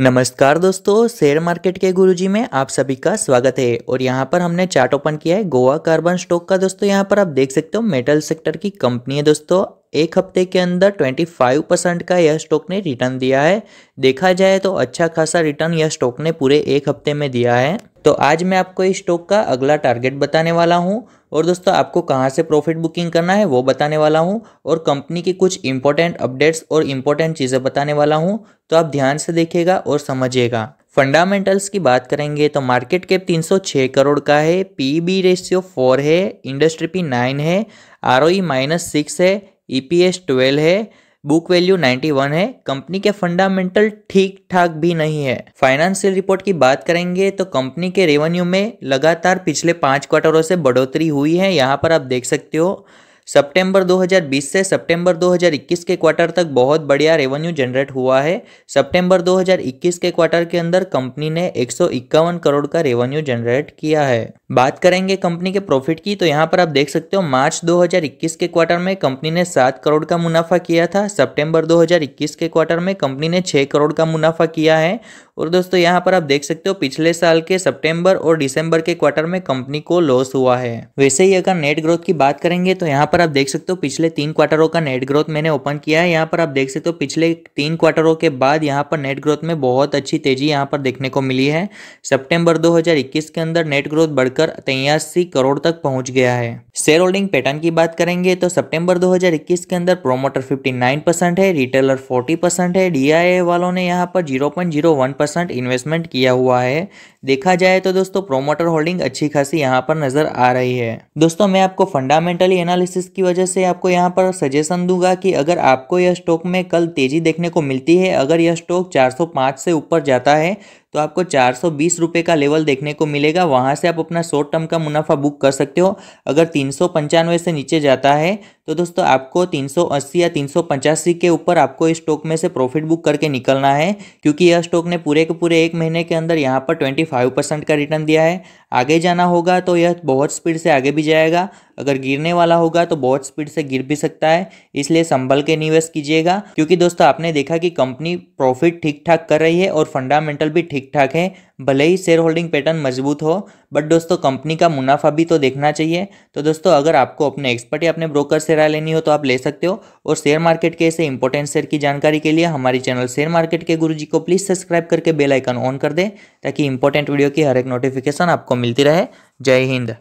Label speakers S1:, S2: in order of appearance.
S1: नमस्कार दोस्तों share market के गुरुजी में आप सभी का स्वागत है और यहाँ पर हमने चार्ट ओपन किया है गोवा कार्बन स्टॉक का दोस्तों यहाँ पर आप देख सकते हो मेटल सेक्टर की कंपनी है दोस्तों एक हफ्ते के अंदर 25 परसेंट का यह स्टॉक ने रिटर्न दिया है देखा जाए तो अच्छा खासा रिटर्न यह स्टॉक ने पूरे एक हफ्ते में दिया है तो आज मैं आपको इस स्टॉक का अगला टारगेट बताने वाला हूँ और दोस्तों आपको कहाँ से प्रॉफिट बुकिंग करना है वो बताने वाला हूँ और कंपनी की कुछ इंपॉर्टेंट अपडेट्स और इम्पोर्टेंट चीज़ें बताने वाला हूँ तो आप ध्यान से देखिएगा और समझिएगा फंडामेंटल्स की बात करेंगे तो मार्केट कैप 306 करोड़ का है पीबी रेशियो फोर है इंडस्ट्री पी नाइन है आर ओ माइनस सिक्स है ईपीएस e ट्वेल्व है बुक वैल्यू 91 है कंपनी के फंडामेंटल ठीक ठाक भी नहीं है फाइनेंशियल रिपोर्ट की बात करेंगे तो कंपनी के रेवेन्यू में लगातार पिछले पांच क्वार्टरों से बढ़ोतरी हुई है यहाँ पर आप देख सकते हो सितंबर 2020 से सितंबर 2021 के क्वार्टर तक बहुत बढ़िया रेवेन्यू जनरेट हुआ है सितंबर 2021 के क्वार्टर के अंदर कंपनी ने एक करोड़ का रेवेन्यू जनरेट किया है बात करेंगे कंपनी के प्रॉफिट की तो यहाँ पर आप देख सकते हो मार्च 2021 के क्वार्टर में कंपनी ने सात करोड़ का मुनाफा किया था सितंबर 2021 के क्वार्टर में कंपनी ने छह करोड़ का मुनाफा किया है और दोस्तों यहाँ पर आप देख सकते हो पिछले साल के सितंबर और दिसंबर के क्वार्टर में कंपनी को लॉस हुआ है वैसे ही अगर नेट ग्रोथ की बात करेंगे तो यहाँ पर आप देख सकते हो पिछले तीन क्वार्टरों का नेट ग्रोथ मैंने ओपन किया है यहाँ पर आप देख सकते हो पिछले तीन क्वार्टरों के बाद यहाँ पर नेट ग्रोथ में बहुत अच्छी तेजी यहाँ पर देखने को मिली है सेप्टेम्बर दो के अंदर नेट ग्रोथ बढ़कर तेयासी करोड़ तक पहुंच गया है शेयर होल्डिंग पैटर्न की बात करेंगे तो सेप्टेम्बर दो के अंदर प्रोमोटर फिफ्टी परसेंट है रिटेलर फोर्टी परसेंट है डी वालों ने यहाँ पर जीरो परसेंट इन्वेस्टमेंट किया हुआ है देखा जाए तो दोस्तों प्रोमोटर होल्डिंग अच्छी खासी यहाँ पर नजर आ रही है दोस्तों मैं आपको फंडामेंटली एनालिसिस की वजह से आपको यहाँ पर सजेशन दूंगा कि अगर आपको यह स्टॉक में कल तेजी देखने को मिलती है अगर यह स्टॉक 405 से ऊपर जाता है तो आपको चार सौ का लेवल देखने को मिलेगा वहाँ से आप अपना शॉर्ट टर्म का मुनाफा बुक कर सकते हो अगर तीन से नीचे जाता है तो दोस्तों आपको 380 या तीन के ऊपर आपको इस स्टॉक में से प्रॉफिट बुक करके निकलना है क्योंकि यह स्टॉक ने पूरे के पूरे एक महीने के अंदर यहाँ पर ट्वेंटी फाइव परसेंट का रिटर्न दिया है आगे जाना होगा तो यह बहुत स्पीड से आगे भी जाएगा अगर गिरने वाला होगा तो बहुत स्पीड से गिर भी सकता है इसलिए संभल के निवेश कीजिएगा क्योंकि दोस्तों आपने देखा कि कंपनी प्रॉफिट ठीक ठाक कर रही है और फंडामेंटल भी ठीक ठाक है भले ही शेयर होल्डिंग पैटर्न मजबूत हो बट दोस्तों कंपनी का मुनाफा भी तो देखना चाहिए तो दोस्तों अगर आपको अपने एक्सपर्ट या अपने ब्रोकर से राय लेनी हो तो आप ले सकते हो और शेयर मार्केट के ऐसे इंपॉर्टेंट शेयर की जानकारी के लिए हमारे चैनल शेयर मार्केट के गुरुजी को प्लीज़ सब्सक्राइब करके बेलाइकन ऑन कर दें ताकि इंपॉर्टेंट वीडियो की हर एक नोटिफिकेशन आपको मिलती रहे जय हिंद